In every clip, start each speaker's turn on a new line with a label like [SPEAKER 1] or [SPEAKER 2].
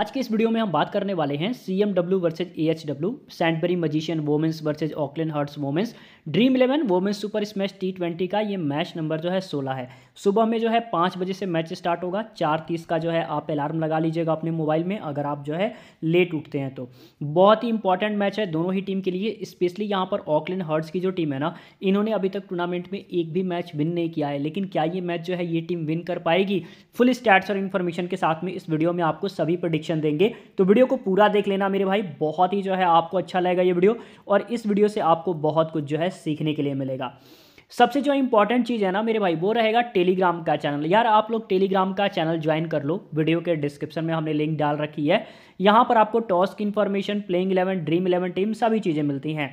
[SPEAKER 1] आज के इस वीडियो में हम बात करने वाले हैं C M W versus A H W Canterbury Magicians women's versus Auckland Hearts women's Dream Eleven women's Super Smash T twenty का ये मैच नंबर जो है सोलह है सुबह में जो है पाँच बजे से मैच स्टार्ट होगा चार तीस का जो है आप अलार्म लगा लीजिएगा अपने मोबाइल में अगर आप जो है लेट उठते हैं तो बहुत ही इंपॉर्टेंट मैच है दोनों ही टीम के लिए स्पेशली यहाँ पर ऑकलैंड हर्ट्स की जो टीम है ना इन्होंने अभी तक टूर्नामेंट में एक भी मैच विन नहीं किया है लेकिन क्या ये मैच जो है ये टीम विन कर पाएगी फुल स्टैट्स और इन्फॉर्मेशन के साथ में इस वीडियो में आपको सभी प्रडिक्शन रिएक्शन देंगे तो वीडियो को पूरा देख लेना मेरे भाई बहुत ही जो है आपको अच्छा लगेगा ये वीडियो और इस वीडियो से आपको बहुत कुछ जो है सीखने के लिए मिलेगा सबसे जो इंपॉर्टेंट चीज़ है ना मेरे भाई वो रहेगा टेलीग्राम का चैनल यार आप लोग टेलीग्राम का चैनल ज्वाइन कर लो वीडियो के डिस्क्रिप्शन में हमने लिंक डाल रखी है यहाँ पर आपको टॉस की information playing eleven Dream Eleven team सभी चीज़ें मिलती हैं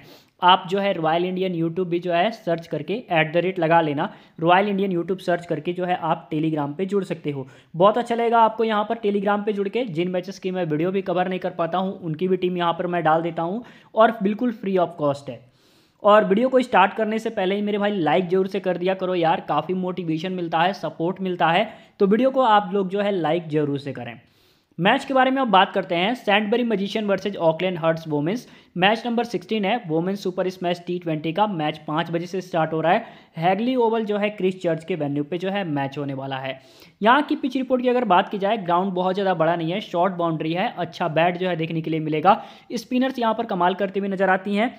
[SPEAKER 1] आप जो है रॉयल इंडियन यूट्यूब भी जो है सर्च करके एट द रेट लगा लेना रॉयल इंडियन यूट्यूब सर्च करके जो है आप टेलीग्राम पे जुड़ सकते हो बहुत अच्छा लगेगा आपको यहाँ पर टेलीग्राम पे जुड़ के जिन मैचेस की मैं वीडियो भी कवर नहीं कर पाता हूँ उनकी भी टीम यहाँ पर मैं डाल देता हूँ और बिल्कुल फ्री ऑफ कॉस्ट है और वीडियो को स्टार्ट करने से पहले ही मेरे भाई लाइक जरूर से कर दिया करो यार काफ़ी मोटिवेशन मिलता है सपोर्ट मिलता है तो वीडियो को आप लोग जो है लाइक जरूर से करें मैच के बारे में अब बात करते हैं Canterbury Magicians versus Auckland Hearts women's match number 16 है women's Super Smash T twenty का मैच पाँच बजे से स्टार्ट हो रहा है हैगली ओवल जो है क्रिस चर्च के वेन्यू पे जो है मैच होने वाला है यहाँ की पिच रिपोर्ट की अगर बात की जाए ग्राउंड बहुत ज़्यादा बड़ा नहीं है शॉर्ट बाउंड्री है अच्छा बैट जो है देखने के लिए मिलेगा स्पिनर्स यहाँ पर कमाल करते हुए नजर आती हैं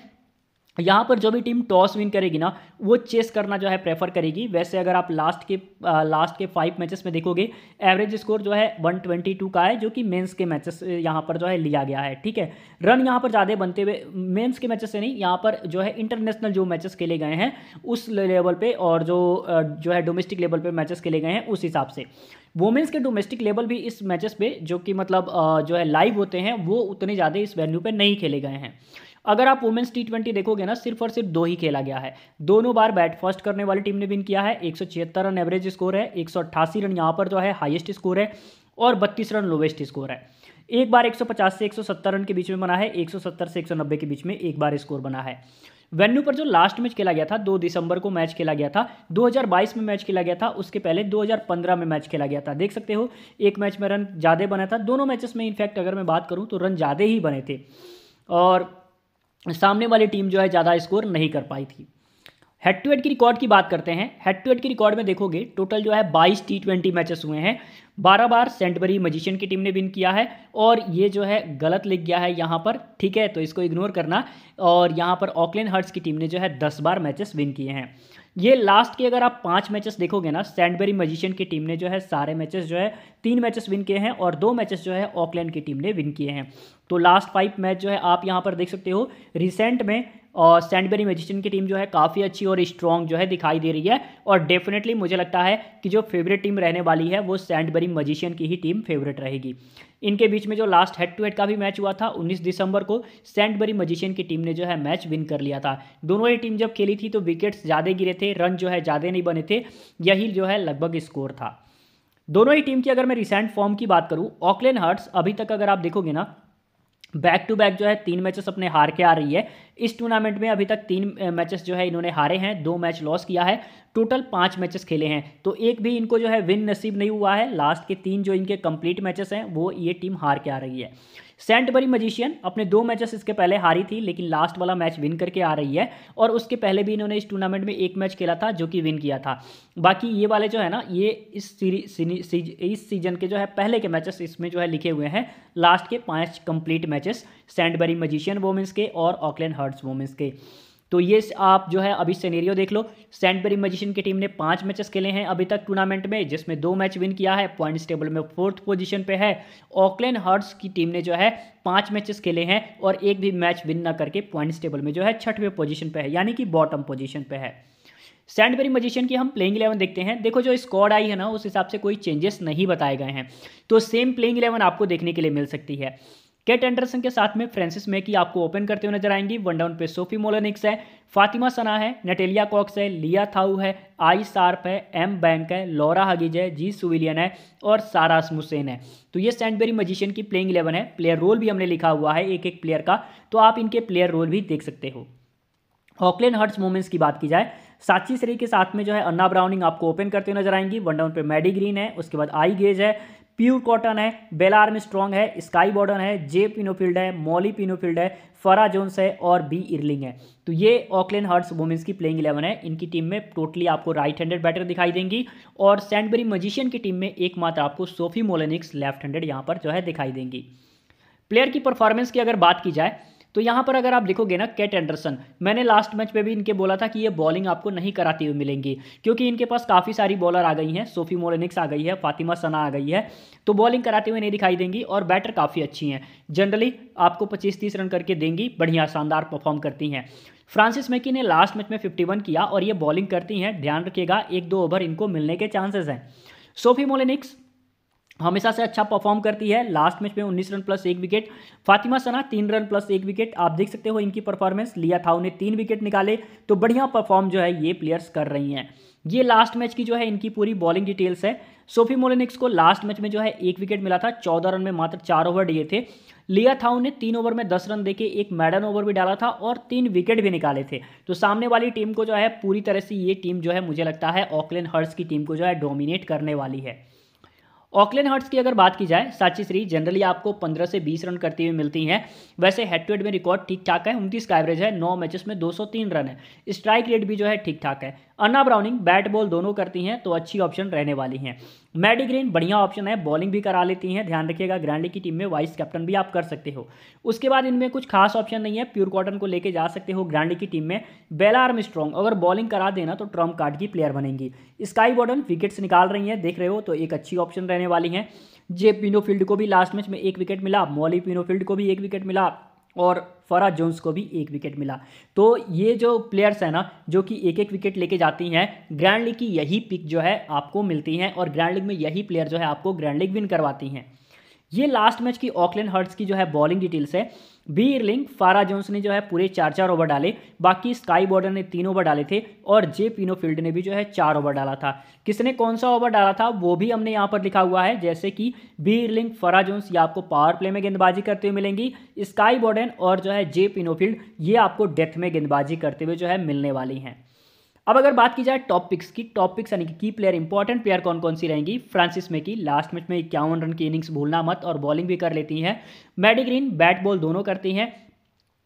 [SPEAKER 1] यहाँ पर जो भी टीम टॉस विन करेगी ना वो चेस करना जो है प्रेफर करेगी वैसे अगर आप लास्ट के आ, लास्ट के फाइव मैचेस में देखोगे एवरेज स्कोर जो है 122 का है जो कि मेंस के मैचेस यहाँ पर जो है लिया गया है ठीक है रन यहाँ पर ज़्यादा बनते हुए मेंस के मैचेस से नहीं यहाँ पर जो है इंटरनेशनल जो मैचेस खेले गए हैं उस लेवल पर और जो जो है डोमेस्टिक लेवल पर मैचेस खेले गए हैं उस हिसाब से वुमेंस के डोमेस्टिक लेवल भी इस मैचेस पे जो कि मतलब जो है लाइव होते हैं वो उतने ज़्यादा इस वेन्यू पे नहीं खेले गए हैं अगर आप वुमेंस टी ट्वेंटी देखोगे ना सिर्फ और सिर्फ दो ही खेला गया है दोनों बार बैट फर्स्ट करने वाली टीम ने विन किया है एक रन एवरेज स्कोर है एक रन यहाँ पर जो तो है हाइएस्ट स्कोर है और बत्तीस रन लोवेस्ट स्कोर है एक बार 150 से 170 रन के बीच में बना है 170 से 190 के बीच में एक बार स्कोर बना है वेन्यू पर जो लास्ट मैच खेला गया था 2 दिसंबर को मैच खेला गया था 2022 में मैच खेला गया था उसके पहले 2015 में मैच खेला गया था देख सकते हो एक मैच में रन ज़्यादा बना था दोनों मैचेस में इनफैक्ट अगर मैं बात करूँ तो रन ज़्यादा ही बने थे और सामने वाली टीम जो है ज़्यादा स्कोर नहीं कर पाई थी हेड टू हेड की रिकॉर्ड की बात करते हैं हेड टू हेड की रिकॉर्ड में देखोगे टोटल जो है 22 टी ट्वेंटी मैचेस हुए हैं 12 बार सेंटबरी मजिशियन की टीम ने विन किया है और ये जो है गलत लिख गया है यहाँ पर ठीक है तो इसको इग्नोर करना और यहाँ पर ऑकलैंड हर्ट्स की टीम ने जो है 10 बार मैचेस विन किए हैं ये लास्ट के अगर आप पांच मैचेस देखोगे ना सैंडबेरी मजिशियन की टीम ने जो है सारे मैचेस जो है तीन मैचेस विन किए हैं और दो मैचेस जो है ऑकलैंड की टीम ने विन किए हैं तो लास्ट फाइव मैच जो है आप यहाँ पर देख सकते हो रिसेंट में और सैंडबेरी मजिस्टन की टीम जो है काफ़ी अच्छी और स्ट्रॉन्ग जो है दिखाई दे रही है और डेफिनेटली मुझे लगता है कि जो फेवरेट टीम रहने वाली है वो सैंडबेरी मजिशियन की ही टीम फेवरेट रहेगी इनके बीच में जो लास्ट हेड टू हेड का भी मैच हुआ था 19 दिसंबर को सैंडबेरी मजिशियन की टीम ने जो है मैच विन कर लिया था दोनों ही टीम जब खेली थी तो विकेट्स ज़्यादा गिरे थे थे रन जो है ज़्यादा नहीं बने थे यही जो है लगभग स्कोर था दोनों ही टीम की अगर मैं रिसेंट फॉर्म की बात करूँ ऑकलैंड हर्ट्स अभी तक अगर आप देखोगे ना बैक टू बैक जो है तीन मैचेस अपने हार के आ रही है इस टूर्नामेंट में अभी तक तीन मैचेस जो है इन्होंने हारे हैं दो मैच लॉस किया है टोटल पांच मैचेस खेले हैं तो एक भी इनको जो है विन नसीब नहीं हुआ है लास्ट के तीन जो इनके कंप्लीट मैचेस हैं वो ये टीम हार के आ रही है सेंटबरी मजिशियन अपने दो मैचेस इसके पहले हारी थी लेकिन लास्ट वाला मैच विन करके आ रही है और उसके पहले भी इन्होंने इस टूर्नामेंट में एक मैच खेला था जो कि विन किया था बाकी ये वाले जो है ना ये इस सीरी, इस सीजन के जो है पहले के मैचेस इसमें जो है लिखे हुए हैं लास्ट के पाँच complete matches Canterbury Magicians women's के और ऑकलैंड हर्ट्स वोमेंस के तो ये आप जो है अभी सीनेरियो देख लो सेंटबेरी मजिशियन की टीम ने पांच मैचेस खेले हैं अभी तक टूर्नामेंट में जिसमें दो मैच विन किया है पॉइंट्स टेबल में फोर्थ पोजीशन पे है ऑकलैंड हर्ट्स की टीम ने जो है पांच मैचेस खेले हैं और एक भी मैच विन ना करके पॉइंट्स टेबल में जो है छठवें पोजिशन पे है यानी कि बॉटम पोजिशन पे है सेंटबेरी मजिशियन की हम प्लेइंग इलेवन देखते हैं देखो जो स्कॉड आई है ना उस हिसाब से कोई चेंजेस नहीं बताए गए हैं तो सेम प्लेइंग इलेवन आपको देखने के लिए मिल सकती है केट एंडरसन के साथ में फ्रांसिस मेकी आपको ओपन करते हुए नजर आएंगी वन डाउन पे सोफी मोलोनिक्स है फातिमा सना है नटेलिया कॉक्स है लिया थाऊ है आई सार्प है एम बैंक है लॉरा हगीज है जी सुविलियन है और सारा मुसैन है तो ये सेंटबेरी मजिशियन की प्लेइंग इलेवन है प्लेयर रोल भी हमने लिखा हुआ है एक एक प्लेयर का तो आप इनके प्लेयर रोल भी देख सकते हो ऑकलैंड हर्ट्स मोमेंट्स की बात की जाए साची श्री के साथ में जो है अन्ना ब्राउनिंग आपको ओपन करते हुए नजर आएंगी वन डाउन पे मैडी ग्रीन है उसके बाद आई गेज है प्योर कॉटन है बेलार में स्ट्रॉन्ग है स्काई बॉर्डन है जे पिनोफील्ड है मॉली पिनोफील्ड है फरा जोन्स है और बी इरलिंग है तो ये ऑकलैंड हर्ट्स वुमेंस की प्लेइंग इलेवन है इनकी टीम में टोटली आपको राइट हैंडेड बैटर दिखाई देंगी और सैंडबेरी मजिशियन की टीम में एकमात्र आपको सोफी मोलेनिक्स लेफ्ट हैंडेड यहाँ पर जो है दिखाई देंगी प्लेयर की परफॉर्मेंस की अगर बात की जाए तो यहाँ पर अगर आप देखोगे ना कैट एंडरसन मैंने लास्ट मैच में भी इनके बोला था कि ये बॉलिंग आपको नहीं कराती हुई मिलेंगी क्योंकि इनके पास काफ़ी सारी बॉलर आ गई हैं सोफी मोरेनिक्स आ गई है फातिमा सना आ गई है तो बॉलिंग कराते हुए नहीं दिखाई देंगी और बैटर काफ़ी अच्छी हैं जनरली आपको पच्चीस तीस रन करके देंगी बढ़िया शानदार परफॉर्म करती हैं फ्रांसिस मेकी ने लास्ट मैच में 51 किया और ये बॉलिंग करती हैं ध्यान रखिएगा एक दो ओवर इनको मिलने के चांसेस हैं सोफी मोलेनिक्स हमेशा से अच्छा परफॉर्म करती है लास्ट मैच में 19 रन प्लस एक विकेट फातिमा सना तीन रन प्लस एक विकेट आप देख सकते हो इनकी परफॉर्मेंस लिया था उन्हें तीन विकेट निकाले तो बढ़िया परफॉर्म जो है ये प्लेयर्स कर रही हैं ये लास्ट मैच की जो है इनकी पूरी बॉलिंग डिटेल्स है सोफी मोलिनिक्स को लास्ट मैच में जो है एक विकेट मिला था चौदह रन में मात्र चार ओवर दिए थे लिया थाउ ने तीन ओवर में दस रन देके एक मैडन ओवर भी डाला था और तीन विकेट भी निकाले थे तो सामने वाली टीम को जो है पूरी तरह से ये टीम जो है मुझे लगता है ऑकलैंड हर्ट्स की टीम को जो है डोमिनेट करने वाली है ऑकलैंड हर्ट्स की अगर बात की जाए साची सीरीज जनरली आपको 15 से 20 रन करती हुई मिलती हैं वैसे हेड टू हेड में रिकॉर्ड ठीक ठाक है उनतीस का एवरेज है नौ मैचेस में 203 रन है स्ट्राइक रेट भी जो है ठीक ठाक है अन्ना ब्राउनिंग बैट बॉल दोनों करती हैं तो अच्छी ऑप्शन रहने वाली हैं मैडी ग्रीन बढ़िया ऑप्शन है बॉलिंग भी करा लेती हैं ध्यान रखिएगा ग्रैंडी की टीम में वाइस कैप्टन भी आप कर सकते हो उसके बाद इनमें कुछ खास ऑप्शन नहीं है प्योर कॉटन को लेके जा सकते हो ग्रैंडी की टीम में Bella Armstrong bowling करा देना तो ट्रम्प कार्ड की प्लेयर बनेंगी स्काई बॉर्डन विकेट्स निकाल रही हैं देख रहे हो तो एक अच्छी ऑप्शन रहने वाली है जे पीनोफील्ड को भी लास्ट मैच में एक विकेट मिला मॉली पिनोफील्ड को भी एक विकेट मिला और फरा जोन्स को भी एक विकेट मिला तो ये जो प्लेयर्स हैं ना जो कि एक एक विकेट लेके जाती हैं ग्रैंड लीग की यही पिक जो है आपको मिलती हैं और ग्रैंड लीग में यही प्लेयर जो है आपको ग्रैंड लीग विन करवाती हैं ये लास्ट मैच की ऑकलैंड हर्ट्स की जो है बॉलिंग डिटेल्स है बी इरलिंग फारा जोन्स ने जो है पूरे चार चार ओवर डाले बाकी स्काई बॉर्डर ने तीन ओवर डाले थे और जे पीनो फील्ड ने भी जो है चार ओवर डाला था किसने कौन सा ओवर डाला था वो भी हमने यहाँ पर लिखा हुआ है जैसे कि बी इरलिंग फारा जोन्स ये आपको पावर प्ले में गेंदबाजी करते हुए मिलेंगी स्काई बॉर्डन और जो है जे पीनो फील्ड ये आपको डेथ में गेंदबाजी करते हुए जो है मिलने वाली हैं अब अगर बात की जाए टॉपिक्स की टॉपिक्स यानी कि की प्लेयर इंपॉर्टेंट प्लेयर कौन कौन सी रहेंगी फ्रांसिस मे की लास्ट मैच में इक्यावन रन की इनिंग्स भूलना मत और बॉलिंग भी कर लेती हैं मैडी ग्रीन बैट बॉल दोनों करती हैं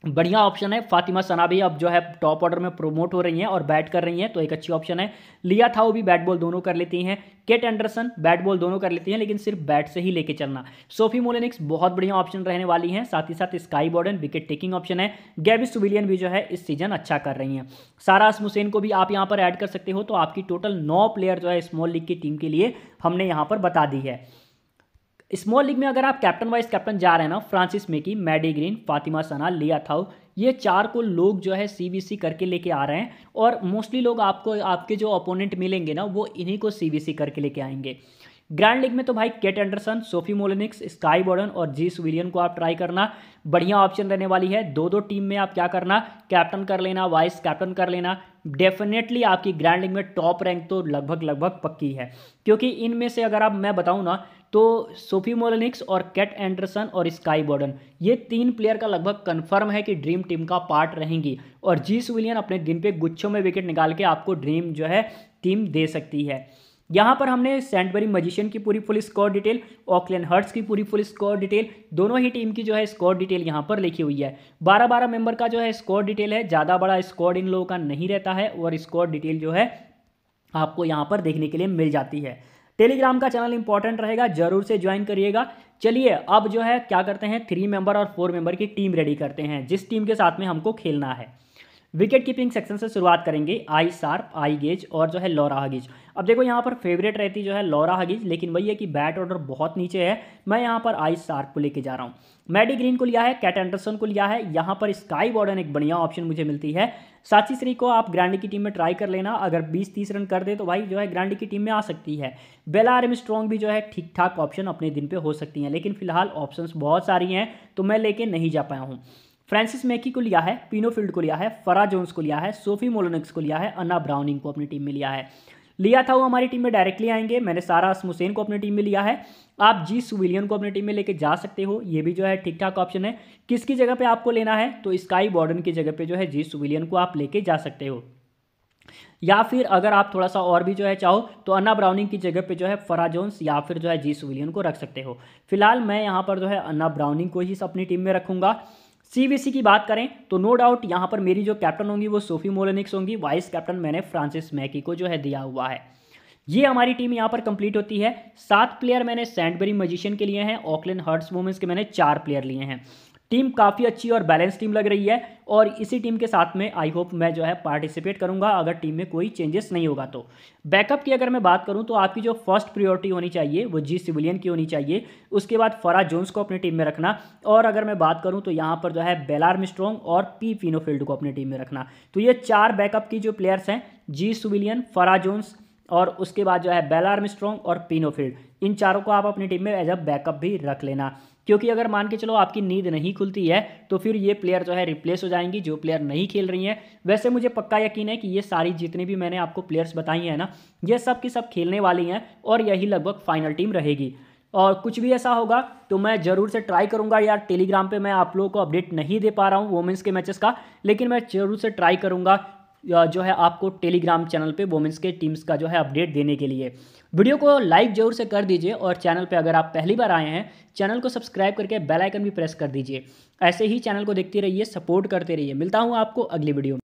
[SPEAKER 1] बढ़िया ऑप्शन है फातिमा सना भी अब जो है टॉप ऑर्डर में प्रोमोट हो रही हैं और बैट कर रही हैं तो एक अच्छी ऑप्शन है लिया था वो भी बैट बॉल दोनों कर लेती हैं केट एंडरसन बैट बॉल दोनों कर लेती हैं लेकिन सिर्फ बैट से ही लेके चलना सोफी मोलेनिक्स बहुत बढ़िया ऑप्शन रहने वाली हैं साथ ही साथ Skye Bowden wicket taking option है गैबिस सुविलियन भी जो है इस सीजन अच्छा कर रही हैं सारा मुसेन को भी आप यहाँ पर ऐड कर सकते हो तो आपकी टोटल नौ प्लेयर जो है स्मॉल लीग की टीम के लिए हमने यहाँ पर बता दी है स्मॉल लीग में अगर आप कैप्टन वाइस कैप्टन जा रहे हैं ना Frances Mackay Maddy Green Fatima Sana Leah Tahuhu ये चार को लोग जो है सीबीसी करके लेके आ रहे हैं और मोस्टली लोग आपको आपके जो अपोनेंट मिलेंगे ना वो इन्हीं को सीबीसी करके लेके आएंगे ग्रैंड लीग में तो भाई Kate Anderson Sophie Molineux Skye Bowden और जीस विलियन को आप ट्राई करना बढ़िया ऑप्शन रहने वाली है दो दो टीम में आप क्या करना कैप्टन कर लेना वाइस कैप्टन कर लेना डेफिनेटली आपकी ग्रैंड लीग में टॉप रैंक तो लगभग लगभग पक्की है क्योंकि इनमें से अगर आप मैं बताऊँ ना तो सोफी मोलनिक्स और कैट एंडरसन और स्काई बॉर्डन ये तीन प्लेयर का लगभग कंफर्म है कि ड्रीम टीम का पार्ट रहेंगी और जीस विलियन अपने दिन पे गुच्छों में विकेट निकाल के आपको ड्रीम जो है टीम दे सकती है यहाँ पर हमने सेंटबरी मजिशियन की पूरी full score detail Auckland Hearts की पूरी फुल स्कोर डिटेल दोनों ही टीम की जो है स्कोर डिटेल यहाँ पर लिखी हुई है बारह बारह मेंबर का जो है स्कोर डिटेल है ज़्यादा बड़ा स्कोर इन लोगों का नहीं रहता है और स्कोर डिटेल जो है आपको यहाँ पर देखने के लिए मिल जाती है टेलीग्राम का चैनल इंपॉर्टेंट रहेगा जरूर से ज्वाइन करिएगा चलिए अब जो है क्या करते हैं थ्री मेंबर और फोर मेंबर की टीम रेडी करते हैं जिस टीम के साथ में हमको खेलना है विकेट कीपिंग सेक्शन से शुरुआत करेंगे आई शार्प आई गेज और जो है लोरा हगीज अब देखो यहाँ पर फेवरेट रहती जो है लोरा हगीज लेकिन वही है कि बैट ऑर्डर बहुत नीचे है मैं यहाँ पर आई शार्प को लेके जा रहा हूँ मैडी ग्रीन को लिया है कैट एंडरसन को लिया है यहाँ पर स्काई बॉर्डन एक बढ़िया ऑप्शन मुझे मिलती है साची श्री को आप ग्रांडी की टीम में ट्राई कर लेना अगर बीस तीस रन कर दे तो भाई जो है ग्रांडी की टीम में आ सकती है बेला आर्म स्ट्रॉन्ग भी जो है ठीक ठाक ऑप्शन अपने दिन पर हो सकती हैं लेकिन फिलहाल ऑप्शन बहुत सारी हैं तो मैं लेके नहीं जा पाया हूँ फ्रांसिस मैकी को लिया है पीनोफील्ड को लिया है फरा जोन्स को लिया है सोफी मोलोनिक्स को लिया है अन्ना ब्राउनिंग को अपनी टीम में लिया है लिया था वो हमारी टीम में डायरेक्टली आएंगे मैंने सारा असमुसैन को अपनी टीम में लिया है आप जी सुविलियन को अपनी टीम में लेके जा सकते हो ये भी जो है ठीक ठाक ऑप्शन है किसकी जगह पे आपको लेना है तो स्काई बॉर्डन की जगह पे जो है जी सुविलियन को आप लेके जा सकते हो या फिर अगर आप थोड़ा सा और भी जो है चाहो तो अन्ना ब्राउनिंग की जगह पे जो है फरा जोन्स या फिर जो है जी सुविलियन को रख सकते हो फिलहाल मैं यहाँ पर जो है अन्ना ब्राउनिंग को ही अपनी टीम में रखूँगा सीबीसी की बात करें तो नो डाउट यहाँ पर मेरी जो कैप्टन होंगी वो सोफी मोलेनिक्स होंगी वाइस कैप्टन मैंने फ्रांसिस मैकी को जो है दिया हुआ है ये हमारी टीम यहाँ पर कंप्लीट होती है सात प्लेयर मैंने सैंडबरी मजिशियन के लिए हैं ऑकलैंड हर्ट्स वुमेंस के मैंने चार प्लेयर लिए हैं टीम काफ़ी अच्छी और बैलेंस टीम लग रही है और इसी टीम के साथ में आई होप मैं जो है पार्टिसिपेट करूंगा अगर टीम में कोई चेंजेस नहीं होगा तो बैकअप की अगर मैं बात करूं तो आपकी जो फर्स्ट प्रियोरिटी होनी चाहिए वो जी सिविलियन की होनी चाहिए उसके बाद फरा जोन्स को अपनी टीम में रखना और अगर मैं बात करूँ तो यहाँ पर जो है बेलार मिस्ट्रोंग और पी फिनोफील्ड को अपनी टीम में रखना तो ये चार बैकअप की जो प्लेयर्स हैं जी सिविलियन फरा जोन्स और उसके बाद जो है बेल मिस्ट्रोंग और पीनोफील्ड इन चारों को आप अपनी टीम में एज अ बैकअप भी रख लेना क्योंकि अगर मान के चलो आपकी नींद नहीं खुलती है तो फिर ये प्लेयर जो है रिप्लेस हो जाएंगी जो प्लेयर नहीं खेल रही हैं वैसे मुझे पक्का यकीन है कि ये सारी जितनी भी मैंने आपको प्लेयर्स बताई हैं ना ये सब की सब खेलने वाली हैं और यही लगभग फाइनल टीम रहेगी और कुछ भी ऐसा होगा तो मैं ज़रूर से ट्राई करूंगा यार टेलीग्राम पे मैं आप लोगों को अपडेट नहीं दे पा रहा हूँ वोमेंस के मैचेस का लेकिन मैं ज़रूर से ट्राई करूंगा जो है आपको टेलीग्राम चैनल पे वोमेंस के टीम्स का जो है अपडेट देने के लिए वीडियो को लाइक जरूर से कर दीजिए और चैनल पे अगर आप पहली बार आए हैं चैनल को सब्सक्राइब करके बेल आइकन भी प्रेस कर दीजिए ऐसे ही चैनल को देखते रहिए सपोर्ट करते रहिए मिलता हूँ आपको अगली वीडियो में